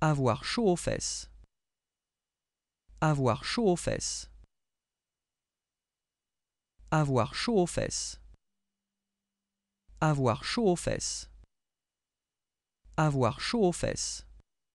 Avoir chaud aux fesses. Avoir chaud aux fesses. Avoir chaud aux fesses. Avoir chaud aux fesses. Avoir chaud aux fesses.